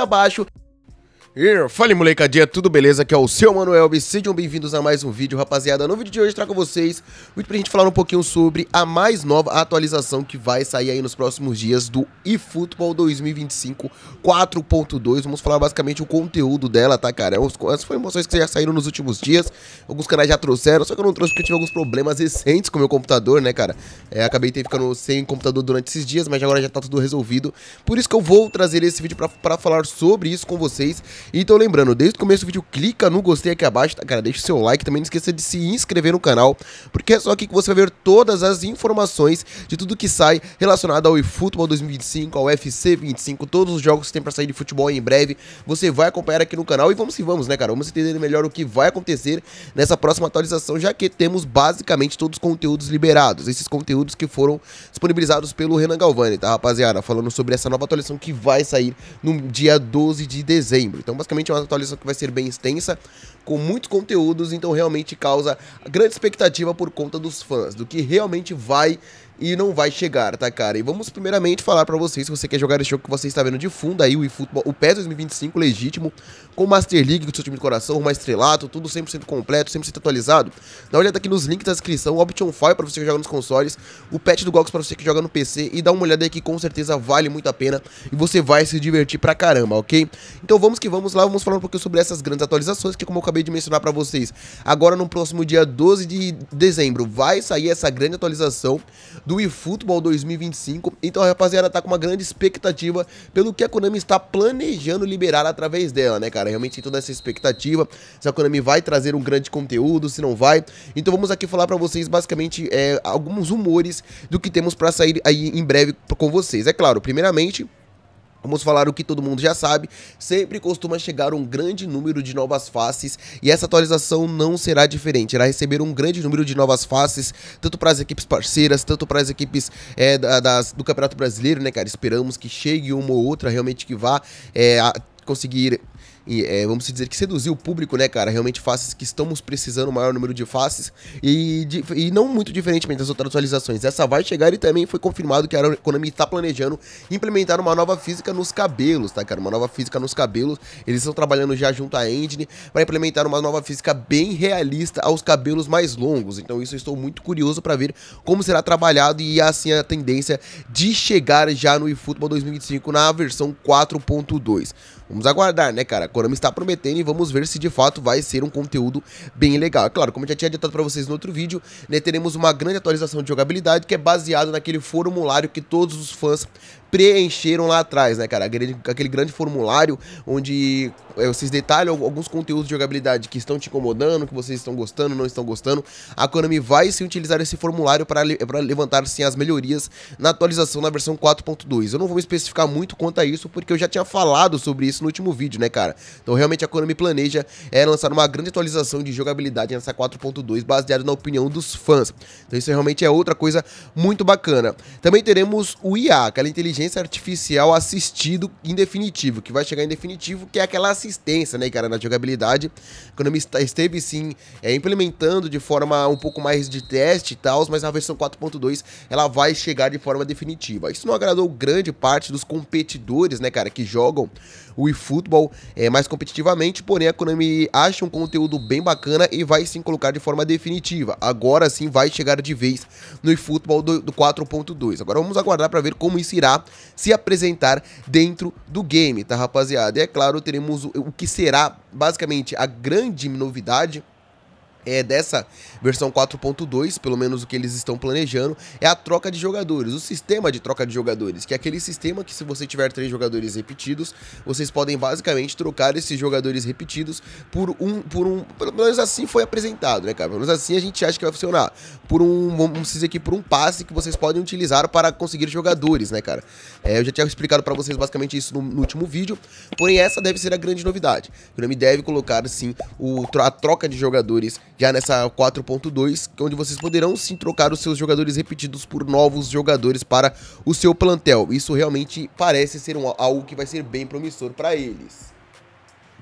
abaixo Yeah. Fala molecadinha, tudo beleza? Aqui é o seu Manuel e sejam bem-vindos a mais um vídeo, rapaziada. No vídeo de hoje trago vocês muito pra gente falar um pouquinho sobre a mais nova atualização que vai sair aí nos próximos dias do eFootball 2025 4.2. Vamos falar basicamente o conteúdo dela, tá, cara? Essas é foram emoções que já saíram nos últimos dias, alguns canais já trouxeram, só que eu não trouxe porque eu tive alguns problemas recentes com o meu computador, né, cara? É, acabei ficando sem computador durante esses dias, mas agora já tá tudo resolvido. Por isso que eu vou trazer esse vídeo pra, pra falar sobre isso com vocês. Então lembrando, desde o começo do vídeo, clica no gostei aqui abaixo, tá, cara? Deixa o seu like, também não esqueça de se inscrever no canal, porque é só aqui que você vai ver todas as informações de tudo que sai relacionado ao eFootball 2025, ao FC 25, todos os jogos que tem pra sair de futebol em breve, você vai acompanhar aqui no canal e vamos que vamos, né, cara? Vamos entender melhor o que vai acontecer nessa próxima atualização, já que temos basicamente todos os conteúdos liberados, esses conteúdos que foram disponibilizados pelo Renan Galvani, tá, rapaziada? Falando sobre essa nova atualização que vai sair no dia 12 de dezembro. Tá então, basicamente, é uma atualização que vai ser bem extensa, com muitos conteúdos, então realmente causa grande expectativa por conta dos fãs, do que realmente vai e não vai chegar, tá, cara? E vamos primeiramente falar para vocês, se você quer jogar esse jogo que você está vendo de fundo aí, o eFootball, o PES 2025 legítimo, com Master League, com seu time de coração, uma estrelato, tudo 100% completo, 100% atualizado. Dá uma olhada aqui nos links da descrição, o Option File para você que joga nos consoles, o patch do Gox para você que joga no PC e dá uma olhada aí que com certeza vale muito a pena e você vai se divertir pra caramba, ok? Então vamos que vamos lá, vamos falar um pouquinho sobre essas grandes atualizações que como eu acabei de mencionar para vocês, agora no próximo dia 12 de dezembro vai sair essa grande atualização do eFootball 2025. Então, rapaziada, tá com uma grande expectativa pelo que a Konami está planejando liberar através dela, né, cara? Realmente tem toda essa expectativa, se a Konami vai trazer um grande conteúdo, se não vai. Então, vamos aqui falar para vocês, basicamente, é, alguns rumores do que temos para sair aí em breve com vocês. É claro, primeiramente... Vamos falar o que todo mundo já sabe, sempre costuma chegar um grande número de novas faces e essa atualização não será diferente. Irá receber um grande número de novas faces, tanto para as equipes parceiras, tanto para as equipes é, das, do Campeonato Brasileiro, né, cara? Esperamos que chegue uma ou outra realmente que vá é, conseguir e, é, vamos dizer que seduzir o público, né, cara? Realmente faces que estamos precisando maior número de faces e, de, e não muito diferentemente das outras atualizações. Essa vai chegar e também foi confirmado que a Konami está planejando implementar uma nova física nos cabelos, tá, cara? Uma nova física nos cabelos. Eles estão trabalhando já junto à Engine para implementar uma nova física bem realista aos cabelos mais longos. Então isso eu estou muito curioso para ver como será trabalhado e assim a tendência de chegar já no eFootball 2025 na versão 4.2. Vamos aguardar, né, cara? Konami está prometendo e vamos ver se de fato vai ser um conteúdo bem legal. É claro, como eu já tinha adiantado para vocês no outro vídeo, né, teremos uma grande atualização de jogabilidade que é baseado naquele formulário que todos os fãs preencheram lá atrás, né, cara? Aquele grande formulário onde vocês detalham alguns conteúdos de jogabilidade que estão te incomodando, que vocês estão gostando, não estão gostando. A Konami vai se utilizar esse formulário para levantar sim as melhorias na atualização na versão 4.2. Eu não vou especificar muito quanto a isso, porque eu já tinha falado sobre isso no último vídeo, né, cara? Então realmente a Konami planeja é, lançar uma grande atualização de jogabilidade nessa 4.2, baseado na opinião dos fãs. Então isso realmente é outra coisa muito bacana. Também teremos o IA, aquela inteligência inteligência artificial assistido em definitivo, que vai chegar em definitivo, que é aquela assistência, né, cara, na jogabilidade. Konami esteve sim é, implementando de forma um pouco mais de teste e tal, mas na versão 4.2 ela vai chegar de forma definitiva. Isso não agradou grande parte dos competidores, né, cara, que jogam o eFootball é, mais competitivamente, porém a Konami acha um conteúdo bem bacana e vai sim colocar de forma definitiva. Agora sim vai chegar de vez no eFootball do, do 4.2. Agora vamos aguardar para ver como isso irá se apresentar dentro do game, tá rapaziada? E é claro, teremos o que será basicamente a grande novidade é, dessa versão 4.2, pelo menos o que eles estão planejando, é a troca de jogadores, o sistema de troca de jogadores, que é aquele sistema que se você tiver três jogadores repetidos, vocês podem basicamente trocar esses jogadores repetidos por um, por um, pelo menos assim foi apresentado, né, cara? Pelo menos assim a gente acha que vai funcionar, por um, vamos dizer aqui, por um passe que vocês podem utilizar para conseguir jogadores, né, cara? É, eu já tinha explicado para vocês basicamente isso no, no, último vídeo, porém essa deve ser a grande novidade, o me deve colocar, sim, o, a troca de jogadores já nessa 4.2, é onde vocês poderão sim trocar os seus jogadores repetidos por novos jogadores para o seu plantel. Isso realmente parece ser um, algo que vai ser bem promissor para eles.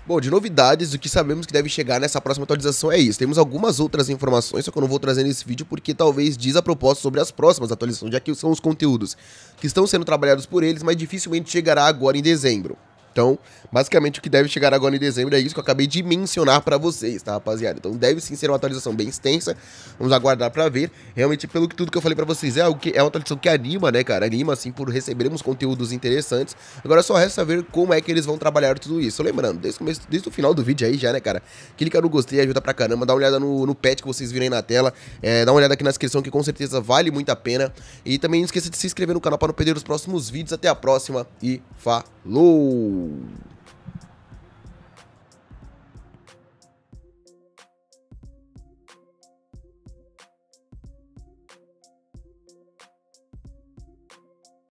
Bom, de novidades, o que sabemos que deve chegar nessa próxima atualização é isso. Temos algumas outras informações, só que eu não vou trazer nesse vídeo porque talvez diz a proposta sobre as próximas atualizações, já que são os conteúdos que estão sendo trabalhados por eles, mas dificilmente chegará agora em dezembro. Então, basicamente o que deve chegar agora em dezembro é isso que eu acabei de mencionar para vocês, tá, rapaziada? Então, deve sim ser uma atualização bem extensa. Vamos aguardar para ver. Realmente, pelo que tudo que eu falei para vocês, é algo que é uma atualização que anima, né, cara? Anima assim por recebermos conteúdos interessantes. Agora só resta ver como é que eles vão trabalhar tudo isso. lembrando, desde o começo, desde o final do vídeo aí já, né, cara? Clica no gostei, ajuda pra caramba, dá uma olhada no, no pet que vocês viram na tela, é, dá uma olhada aqui na descrição que com certeza vale muito a pena. E também não esqueça de se inscrever no canal para não perder os próximos vídeos. Até a próxima e falou! Ooh.